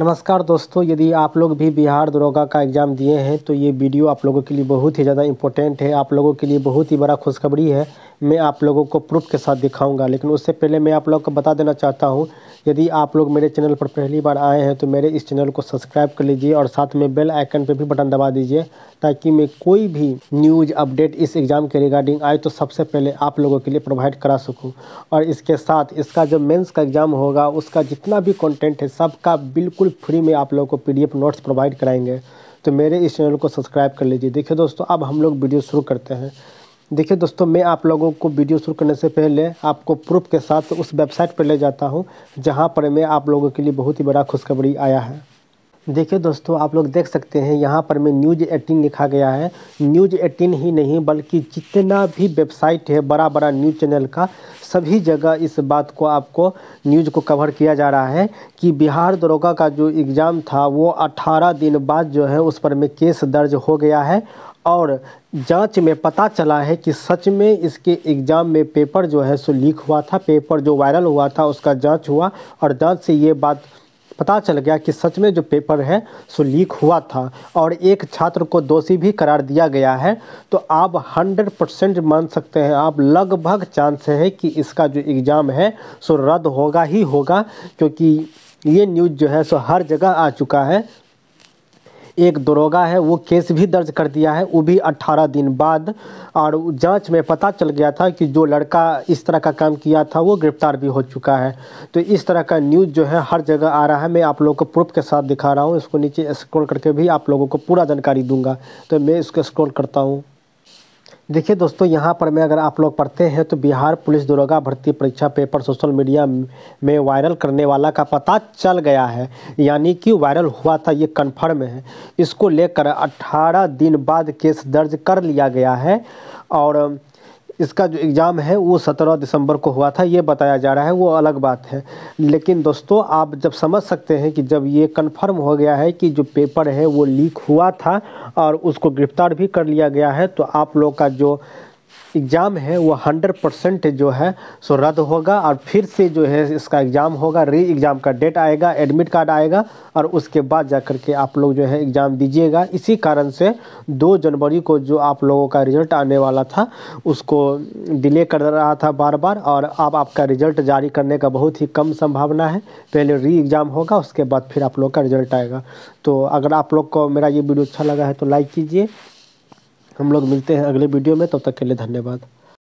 नमस्कार दोस्तों यदि आप लोग भी बिहार दरोगा का एग्ज़ाम दिए हैं तो ये वीडियो आप लोगों के लिए बहुत ही ज़्यादा इंपॉर्टेंट है आप लोगों के लिए बहुत ही बड़ा खुशखबरी है मैं आप लोगों को प्रूफ के साथ दिखाऊंगा लेकिन उससे पहले मैं आप लोग को बता देना चाहता हूँ यदि आप लोग मेरे चैनल पर पहली बार आए हैं तो मेरे इस चैनल को सब्सक्राइब कर लीजिए और साथ में बेल आइकन पर भी बटन दबा दीजिए ताकि मैं कोई भी न्यूज़ अपडेट इस एग्ज़ाम के रिगार्डिंग आए तो सबसे पहले आप लोगों के लिए प्रोवाइड करा सकूँ और इसके साथ इसका जो मेन्स का एग्ज़ाम होगा उसका जितना भी कॉन्टेंट है सबका बिल्कुल फ्री में आप लोगों को पी नोट्स प्रोवाइड कराएंगे तो मेरे इस चैनल को सब्सक्राइब कर लीजिए देखिए दोस्तों अब हम लोग वीडियो शुरू करते हैं देखिए दोस्तों मैं आप लोगों को वीडियो शुरू करने से पहले आपको प्रूफ के साथ उस वेबसाइट पर ले जाता हूं जहां पर मैं आप लोगों के लिए बहुत ही बड़ा खुशखबरी आया है देखिए दोस्तों आप लोग देख सकते हैं यहाँ पर मैं न्यूज 18 लिखा गया है न्यूज 18 ही नहीं बल्कि जितना भी वेबसाइट है बड़ा बड़ा न्यूज चैनल का सभी जगह इस बात को आपको न्यूज को कवर किया जा रहा है कि बिहार दरोगा का जो एग्ज़ाम था वो 18 दिन बाद जो है उस पर में केस दर्ज हो गया है और जांच में पता चला है कि सच में इसके एग्ज़ाम में पेपर जो है सो लीक हुआ था पेपर जो वायरल हुआ था उसका जांच हुआ और जांच से ये बात पता चल गया कि सच में जो पेपर है सो लीक हुआ था और एक छात्र को दोषी भी करार दिया गया है तो आप 100 परसेंट मान सकते हैं आप लगभग चांस है कि इसका जो एग्ज़ाम है सो रद्द होगा ही होगा क्योंकि ये न्यूज़ जो है सो हर जगह आ चुका है एक दरोगा है वो केस भी दर्ज कर दिया है वो भी 18 दिन बाद और जांच में पता चल गया था कि जो लड़का इस तरह का काम किया था वो गिरफ्तार भी हो चुका है तो इस तरह का न्यूज़ जो है हर जगह आ रहा है मैं आप लोगों को प्रूफ के साथ दिखा रहा हूँ इसको नीचे स्क्रॉल करके भी आप लोगों को पूरा जानकारी दूंगा तो मैं इसको स्क्रॉल करता हूँ देखिए दोस्तों यहाँ पर मैं अगर आप लोग पढ़ते हैं तो बिहार पुलिस दरोगा भर्ती परीक्षा पेपर सोशल मीडिया में वायरल करने वाला का पता चल गया है यानी कि वायरल हुआ था ये कन्फर्म है इसको लेकर 18 दिन बाद केस दर्ज कर लिया गया है और इसका जो एग्ज़ाम है वो सत्रह दिसंबर को हुआ था ये बताया जा रहा है वो अलग बात है लेकिन दोस्तों आप जब समझ सकते हैं कि जब ये कन्फर्म हो गया है कि जो पेपर है वो लीक हुआ था और उसको गिरफ्तार भी कर लिया गया है तो आप लोग का जो एग्ज़ाम है वो हंड्रेड परसेंट जो है सो रद्द होगा और फिर से जो है इसका एग्ज़ाम होगा री एग्ज़ाम का डेट आएगा एडमिट कार्ड आएगा और उसके बाद जा कर के आप लोग जो है एग्ज़ाम दीजिएगा इसी कारण से दो जनवरी को जो आप लोगों का रिज़ल्ट आने वाला था उसको डिले कर रहा था बार बार और अब आपका रिज़ल्ट जारी करने का बहुत ही कम संभावना है पहले री एग्ज़ाम होगा उसके बाद फिर आप लोग का रिज़ल्ट आएगा तो अगर आप लोग को मेरा ये वीडियो अच्छा लगा है तो लाइक कीजिए हम लोग मिलते हैं अगले वीडियो में तब तक के लिए धन्यवाद